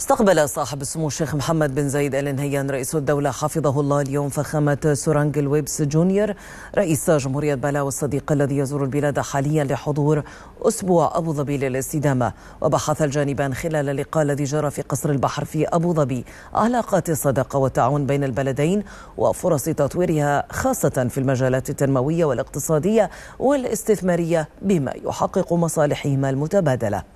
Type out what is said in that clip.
استقبل صاحب السمو الشيخ محمد بن زايد ال نهيان رئيس الدولة حفظه الله اليوم فخامة سورانج الويبس جونيور رئيس جمهورية بلاو الصديق الذي يزور البلاد حاليا لحضور أسبوع أبو ظبي للاستدامة وبحث الجانبان خلال اللقاء الذي جرى في قصر البحر في أبو ظبي علاقات الصداقة والتعاون بين البلدين وفرص تطويرها خاصة في المجالات التنموية والاقتصادية والاستثمارية بما يحقق مصالحهما المتبادلة